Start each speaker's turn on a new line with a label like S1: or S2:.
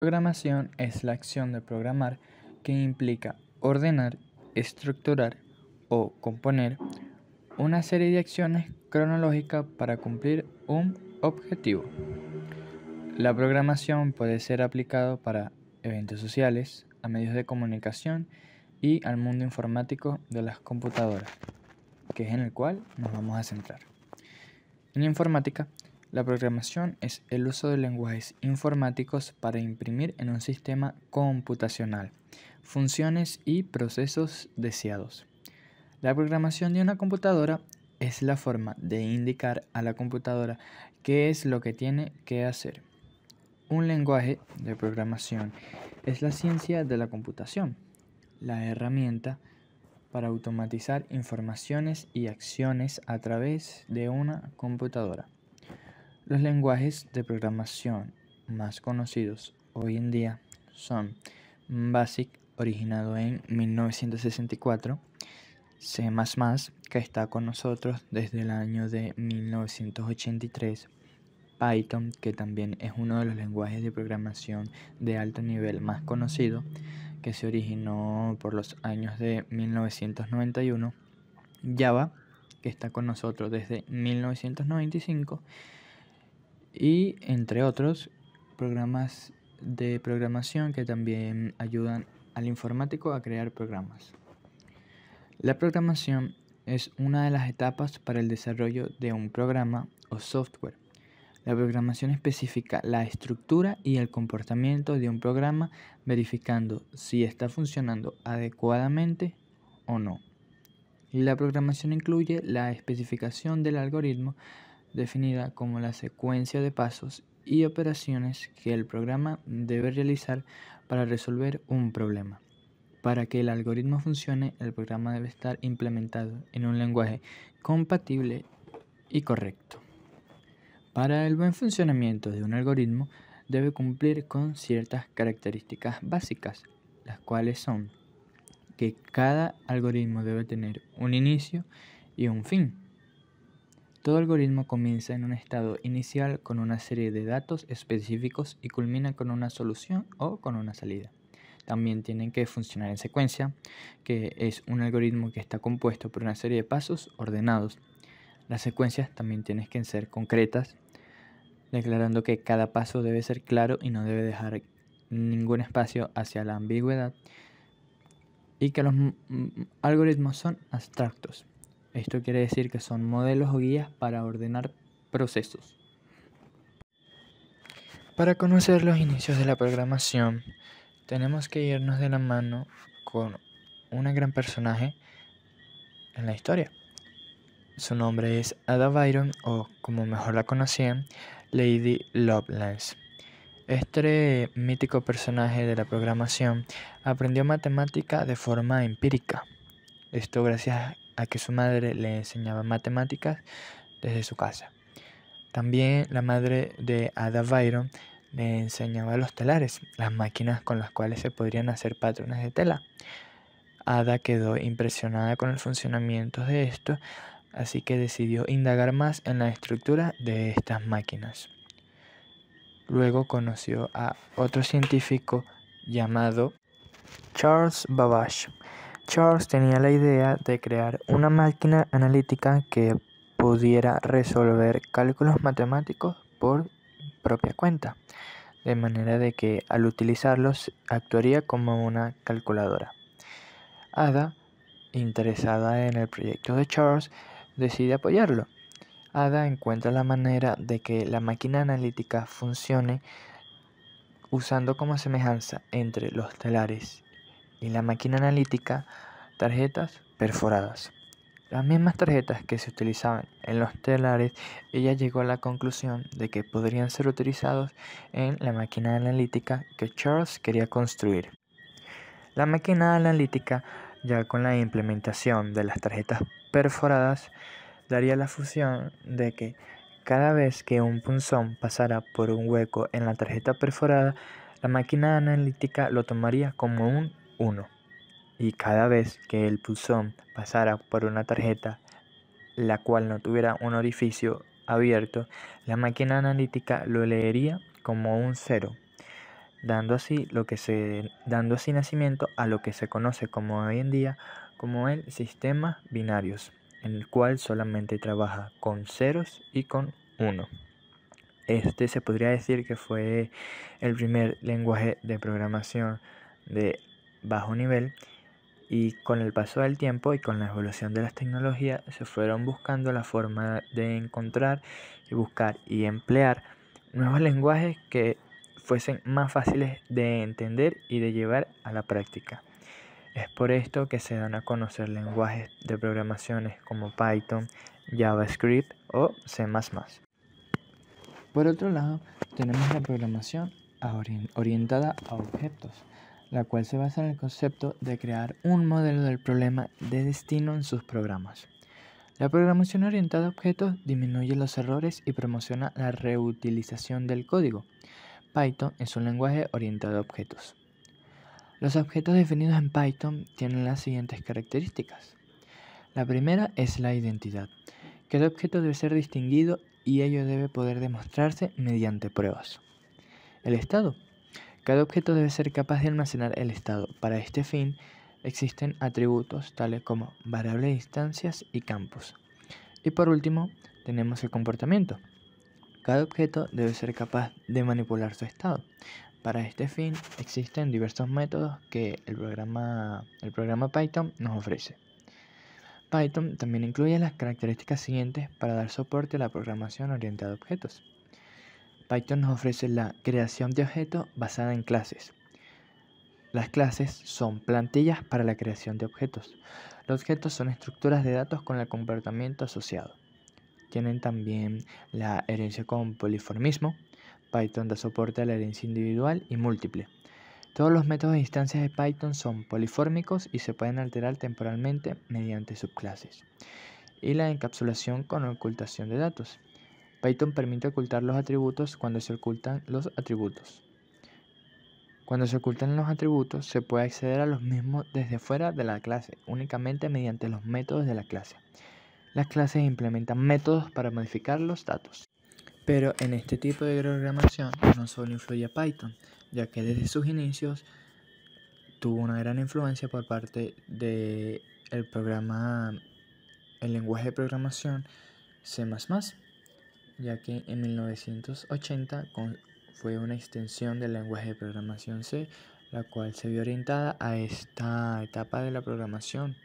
S1: Programación es la acción de programar que implica ordenar, estructurar o componer una serie de acciones cronológicas para cumplir un objetivo. La programación puede ser aplicada para eventos sociales, a medios de comunicación y al mundo informático de las computadoras, que es en el cual nos vamos a centrar. En informática, la programación es el uso de lenguajes informáticos para imprimir en un sistema computacional funciones y procesos deseados. La programación de una computadora es la forma de indicar a la computadora qué es lo que tiene que hacer. Un lenguaje de programación es la ciencia de la computación, la herramienta para automatizar informaciones y acciones a través de una computadora. Los lenguajes de programación más conocidos hoy en día son BASIC, originado en 1964, C++, que está con nosotros desde el año de 1983, Python, que también es uno de los lenguajes de programación de alto nivel más conocido, que se originó por los años de 1991, Java, que está con nosotros desde 1995, y entre otros programas de programación que también ayudan al informático a crear programas. La programación es una de las etapas para el desarrollo de un programa o software. La programación especifica la estructura y el comportamiento de un programa verificando si está funcionando adecuadamente o no. La programación incluye la especificación del algoritmo definida como la secuencia de pasos y operaciones que el programa debe realizar para resolver un problema. Para que el algoritmo funcione, el programa debe estar implementado en un lenguaje compatible y correcto. Para el buen funcionamiento de un algoritmo, debe cumplir con ciertas características básicas, las cuales son que cada algoritmo debe tener un inicio y un fin. Todo algoritmo comienza en un estado inicial con una serie de datos específicos y culmina con una solución o con una salida. También tienen que funcionar en secuencia, que es un algoritmo que está compuesto por una serie de pasos ordenados. Las secuencias también tienen que ser concretas, declarando que cada paso debe ser claro y no debe dejar ningún espacio hacia la ambigüedad y que los algoritmos son abstractos. Esto quiere decir que son modelos o guías para ordenar procesos. Para conocer los inicios de la programación, tenemos que irnos de la mano con un gran personaje en la historia. Su nombre es Ada Byron o como mejor la conocían, Lady Lovelace. Este mítico personaje de la programación aprendió matemática de forma empírica. Esto gracias a que su madre le enseñaba matemáticas desde su casa. También la madre de Ada Byron le enseñaba los telares, las máquinas con las cuales se podrían hacer patrones de tela. Ada quedó impresionada con el funcionamiento de esto, así que decidió indagar más en la estructura de estas máquinas. Luego conoció a otro científico llamado Charles Babbage, Charles tenía la idea de crear una máquina analítica que pudiera resolver cálculos matemáticos por propia cuenta, de manera de que al utilizarlos actuaría como una calculadora. Ada, interesada en el proyecto de Charles, decide apoyarlo. Ada encuentra la manera de que la máquina analítica funcione usando como semejanza entre los telares y la máquina analítica tarjetas perforadas. Las mismas tarjetas que se utilizaban en los telares, ella llegó a la conclusión de que podrían ser utilizados en la máquina analítica que Charles quería construir. La máquina analítica, ya con la implementación de las tarjetas perforadas, daría la función de que cada vez que un punzón pasara por un hueco en la tarjeta perforada, la máquina analítica lo tomaría como un 1 y cada vez que el pulsón pasara por una tarjeta la cual no tuviera un orificio abierto, la máquina analítica lo leería como un cero, dando así, lo que se, dando nacimiento a lo que se conoce como hoy en día como el sistema binarios, en el cual solamente trabaja con ceros y con uno. Este se podría decir que fue el primer lenguaje de programación de bajo nivel y con el paso del tiempo y con la evolución de las tecnologías se fueron buscando la forma de encontrar y buscar y emplear nuevos lenguajes que fuesen más fáciles de entender y de llevar a la práctica. Es por esto que se dan a conocer lenguajes de programaciones como Python, JavaScript o C++. Por otro lado, tenemos la programación orientada a objetos la cual se basa en el concepto de crear un modelo del problema de destino en sus programas. La programación orientada a objetos disminuye los errores y promociona la reutilización del código. Python es un lenguaje orientado a objetos. Los objetos definidos en Python tienen las siguientes características. La primera es la identidad. Cada objeto debe ser distinguido y ello debe poder demostrarse mediante pruebas. El estado cada objeto debe ser capaz de almacenar el estado. Para este fin existen atributos tales como variables de instancias y campos. Y por último, tenemos el comportamiento. Cada objeto debe ser capaz de manipular su estado. Para este fin existen diversos métodos que programa, el programa Python nos ofrece. Python también incluye las características siguientes para dar soporte a la programación orientada a objetos. Python nos ofrece la creación de objetos basada en clases. Las clases son plantillas para la creación de objetos. Los objetos son estructuras de datos con el comportamiento asociado. Tienen también la herencia con poliformismo. Python da soporte a la herencia individual y múltiple. Todos los métodos de instancias de Python son polifórmicos y se pueden alterar temporalmente mediante subclases. Y la encapsulación con ocultación de datos. Python permite ocultar los atributos cuando se ocultan los atributos. Cuando se ocultan los atributos, se puede acceder a los mismos desde fuera de la clase, únicamente mediante los métodos de la clase. Las clases implementan métodos para modificar los datos. Pero en este tipo de programación no solo influye Python, ya que desde sus inicios tuvo una gran influencia por parte del programa, el lenguaje de programación C++ ya que en 1980 fue una extensión del lenguaje de programación C, la cual se vio orientada a esta etapa de la programación.